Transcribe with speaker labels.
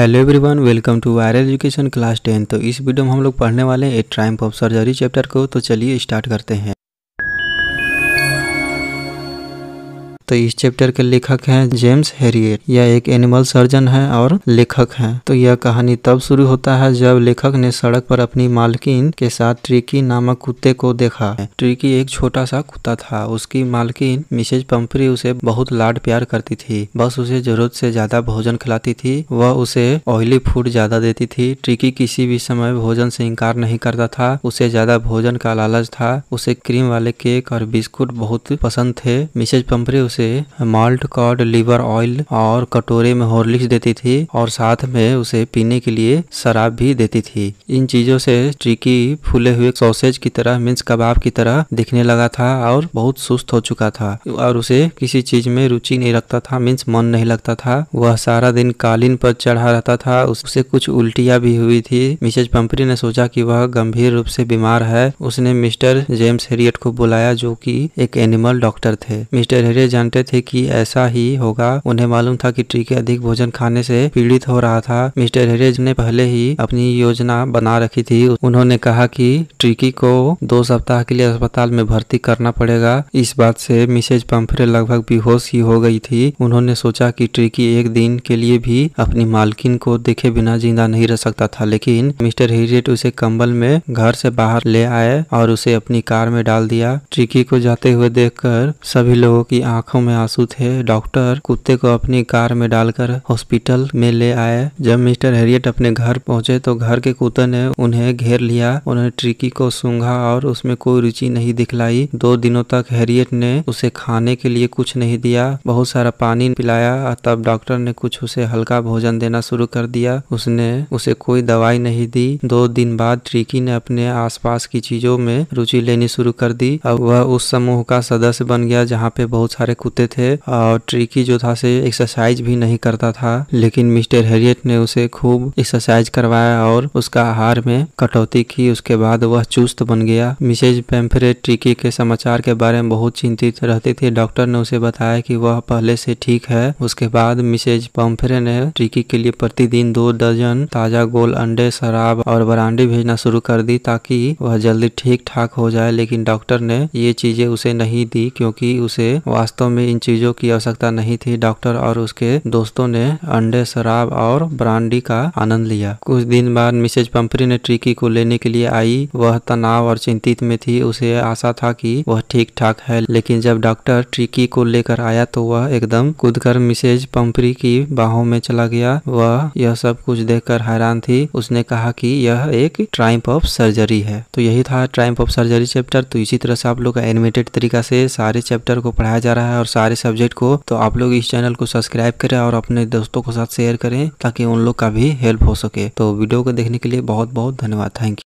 Speaker 1: hello everyone welcome to Viral Education class ten तो इस video में हम लोग पढ़ने वाले हैं a triumph of surgery chapter को तो चलिए स्टार्ट करते हैं तो इस चैप्टर के लेखक हैं जेम्स हेरियट यह एक एनिमल सर्जन है और लेखक हैं तो यह कहानी तब शुरू होता है जब लेखक ने सड़क पर अपनी मालकिन के साथ ट्रिकी नामक कुत्ते को देखा ट्रिकी एक छोटा सा कुत्ता था उसकी मालकिन मिसेज पंपरी उसे बहुत लाड प्यार करती थी बस उसे जरूरत से ज्यादा भोजन खिलाती थी वह उसे ऑयली फूड ज्यादा देती थी ट्रिकी किसी भी समय भोजन से इनकार नहीं करता था उसे ज्यादा भोजन का लालच था उसे क्रीम वाले केक और बिस्कुट बहुत पसंद थे मिसेज पंपरी उसे उसे माल्ट कॉड लीवर ऑयल और कटोरे में हॉर्लिक्स देती थी और साथ में उसे पीने के लिए शराब भी देती थी इन चीजों से ट्रिकी फूले हुए सॉसेज की तरह मीन्स कबाब की तरह दिखने लगा था और बहुत सुस्त हो चुका था और उसे किसी चीज में रुचि नहीं रखता था मीन्स मन नहीं लगता था वह सारा दिन कालीन पर चढ़ा रहता था उससे कुछ उल्टियां भी हुई थी मिसेज पंपरी ने सोचा कि वह गंभीर रूप से बीमार है उसने मिस्टर जेम्स हेरियट को बुलाया जो कि एक एनिमल डॉक्टर थे मिस्टर हेरियट जान जानते थे कि ऐसा ही होगा उन्हें मालूम था कि ट्री के अधिक भोजन खाने से पीड़ित हो रहा था मिस्टर हेरेज ने पहले ही अपनी योजना बना रखी थी उन्होंने कहा कि ट्रिकी को दो सप्ताह के लिए अस्पताल में भर्ती करना पड़ेगा इस बात से मिसेज पंफरे लगभग बेहोश ही हो गई थी उन्होंने सोचा कि ट्रिकी एक दिन के लिए भी अपनी मालकिन को देखे बिना जिंदा नहीं रह सकता था लेकिन मिस्टर हेरियट उसे कंबल में घर से बाहर ले आए और उसे अपनी कार में डाल दिया ट्रिकी को जाते हुए देखकर सभी लोगों की आंखों आंखों में आंसू थे डॉक्टर कुत्ते को अपनी कार में डालकर हॉस्पिटल में ले आए जब मिस्टर हेरियट अपने घर पहुंचे तो घर के कुत्ते ने उन्हें घेर लिया उन्होंने ट्रिकी को सूंघा और उसमें कोई रुचि नहीं दिखलाई दो दिनों तक हेरियट ने उसे खाने के लिए कुछ नहीं दिया बहुत सारा पानी पिलाया तब डॉक्टर ने कुछ उसे हल्का भोजन देना शुरू कर दिया उसने उसे कोई दवाई नहीं दी दो दिन बाद ट्रिकी ने अपने आसपास की चीजों में रुचि लेनी शुरू कर दी अब वह उस समूह का सदस्य बन गया जहाँ पे बहुत सारे कुत्ते कूदते थे और ट्रिकी जो था से एक्सरसाइज भी नहीं करता था लेकिन मिस्टर हैरियट ने उसे खूब एक्सरसाइज करवाया और उसका आहार में कटौती की उसके बाद वह चुस्त बन गया मिसेज पेम्फरे ट्रिकी के समाचार के बारे में बहुत चिंतित रहते थे डॉक्टर ने उसे बताया कि वह पहले से ठीक है उसके बाद मिसेज पम्फरे ने ट्रिकी के लिए प्रतिदिन दो दर्जन ताजा गोल अंडे शराब और बरांडी भेजना शुरू कर दी ताकि वह जल्दी ठीक ठाक हो जाए लेकिन डॉक्टर ने ये चीजें उसे नहीं दी क्योंकि उसे वास्तव में इन चीजों की आवश्यकता नहीं थी डॉक्टर और उसके दोस्तों ने अंडे शराब और ब्रांडी का आनंद लिया कुछ दिन बाद मिसेज पंपरी ने ट्रिकी को लेने के लिए आई वह तनाव और चिंतित में थी उसे आशा था कि वह ठीक ठाक है लेकिन जब डॉक्टर ट्रिकी को लेकर आया तो वह एकदम कूद कर मिसेज पंपरी की बाहों में चला गया वह यह सब कुछ देखकर हैरान थी उसने कहा कि यह एक ट्राइम्प ऑफ सर्जरी है तो यही था ट्राइम्प ऑफ सर्जरी चैप्टर तो इसी तरह से आप लोग एनिमेटेड तरीका से सारे चैप्टर को पढ़ाया जा रहा है और सारे सब्जेक्ट को तो आप लोग इस चैनल को सब्सक्राइब करें और अपने दोस्तों के साथ शेयर करें ताकि उन लोग का भी हेल्प हो सके तो वीडियो को देखने के लिए बहुत बहुत धन्यवाद थैंक यू